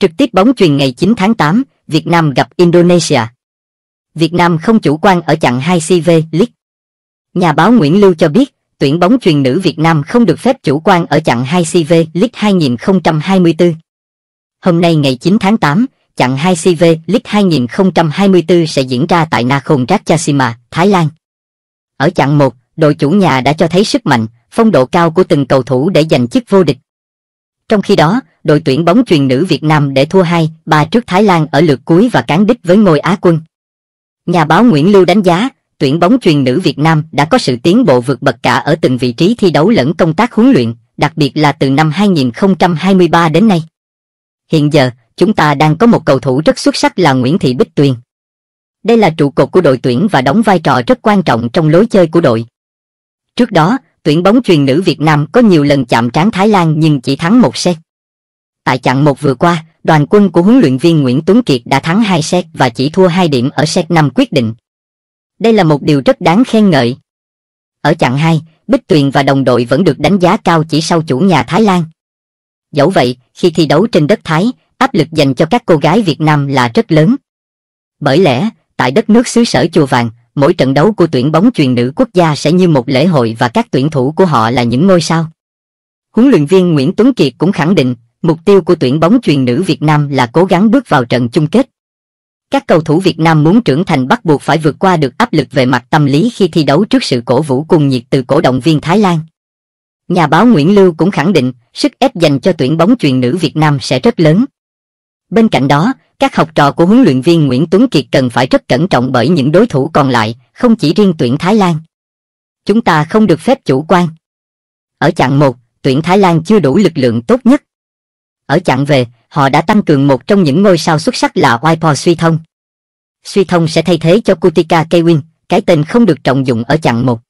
Trực tiếp bóng truyền ngày 9 tháng 8, Việt Nam gặp Indonesia. Việt Nam không chủ quan ở chặng 2CV League. Nhà báo Nguyễn Lưu cho biết, tuyển bóng truyền nữ Việt Nam không được phép chủ quan ở chặng 2CV League 2024. Hôm nay ngày 9 tháng 8, chặng 2CV League 2024 sẽ diễn ra tại Nakhon Ratchasima, Thái Lan. Ở chặng 1, đội chủ nhà đã cho thấy sức mạnh, phong độ cao của từng cầu thủ để giành chức vô địch. Trong khi đó, đội tuyển bóng truyền nữ Việt Nam để thua 2-3 trước Thái Lan ở lượt cuối và cán đích với ngôi Á quân. Nhà báo Nguyễn Lưu đánh giá, tuyển bóng truyền nữ Việt Nam đã có sự tiến bộ vượt bậc cả ở từng vị trí thi đấu lẫn công tác huấn luyện, đặc biệt là từ năm 2023 đến nay. Hiện giờ, chúng ta đang có một cầu thủ rất xuất sắc là Nguyễn Thị Bích Tuyền. Đây là trụ cột của đội tuyển và đóng vai trò rất quan trọng trong lối chơi của đội. Trước đó, tuyển bóng truyền nữ Việt Nam có nhiều lần chạm trán Thái Lan nhưng chỉ thắng một set. Tại chặng một vừa qua, đoàn quân của huấn luyện viên Nguyễn Tuấn Kiệt đã thắng hai set và chỉ thua hai điểm ở set năm quyết định. Đây là một điều rất đáng khen ngợi. Ở chặng 2, Bích Tuyền và đồng đội vẫn được đánh giá cao chỉ sau chủ nhà Thái Lan. Dẫu vậy, khi thi đấu trên đất Thái, áp lực dành cho các cô gái Việt Nam là rất lớn. Bởi lẽ, tại đất nước xứ sở chùa vàng, mỗi trận đấu của tuyển bóng truyền nữ quốc gia sẽ như một lễ hội và các tuyển thủ của họ là những ngôi sao. Huấn luyện viên Nguyễn Tuấn Kiệt cũng khẳng định, mục tiêu của tuyển bóng truyền nữ Việt Nam là cố gắng bước vào trận chung kết. Các cầu thủ Việt Nam muốn trưởng thành bắt buộc phải vượt qua được áp lực về mặt tâm lý khi thi đấu trước sự cổ vũ cùng nhiệt từ cổ động viên Thái Lan. Nhà báo Nguyễn Lưu cũng khẳng định, sức ép dành cho tuyển bóng truyền nữ Việt Nam sẽ rất lớn. Bên cạnh đó, các học trò của huấn luyện viên Nguyễn Tuấn Kiệt cần phải rất cẩn trọng bởi những đối thủ còn lại, không chỉ riêng tuyển Thái Lan. Chúng ta không được phép chủ quan. Ở chặng 1, tuyển Thái Lan chưa đủ lực lượng tốt nhất. Ở chặng về, họ đã tăng cường một trong những ngôi sao xuất sắc là Waipo Suy Thông. Suy Thông sẽ thay thế cho Kutika Kewin, cái tên không được trọng dụng ở chặng 1.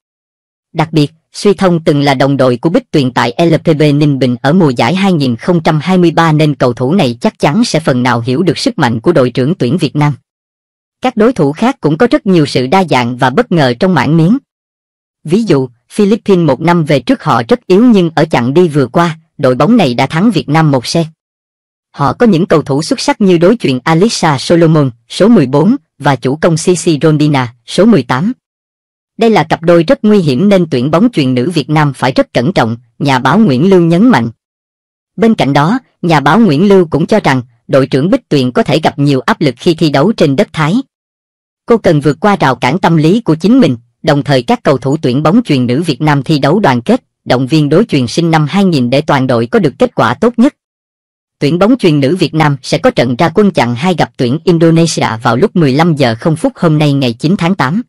Đặc biệt, Suy Thông từng là đồng đội của Bích Tuyền tại LPB Ninh Bình ở mùa giải 2023 nên cầu thủ này chắc chắn sẽ phần nào hiểu được sức mạnh của đội trưởng tuyển Việt Nam. Các đối thủ khác cũng có rất nhiều sự đa dạng và bất ngờ trong mảng miếng. Ví dụ, Philippines một năm về trước họ rất yếu nhưng ở chặng đi vừa qua, đội bóng này đã thắng Việt Nam một xe. Họ có những cầu thủ xuất sắc như đối chuyện Alisa Solomon, số 14, và chủ công Cici Rondina, số 18. Đây là cặp đôi rất nguy hiểm nên tuyển bóng truyền nữ Việt Nam phải rất cẩn trọng, nhà báo Nguyễn Lưu nhấn mạnh. Bên cạnh đó, nhà báo Nguyễn Lưu cũng cho rằng đội trưởng Bích Tuyền có thể gặp nhiều áp lực khi thi đấu trên đất Thái. Cô cần vượt qua rào cản tâm lý của chính mình, đồng thời các cầu thủ tuyển bóng truyền nữ Việt Nam thi đấu đoàn kết, động viên đối truyền sinh năm 2000 để toàn đội có được kết quả tốt nhất. Tuyển bóng truyền nữ Việt Nam sẽ có trận ra quân chặn hai gặp tuyển Indonesia vào lúc 15 giờ 0 phút hôm nay ngày 9 tháng 8.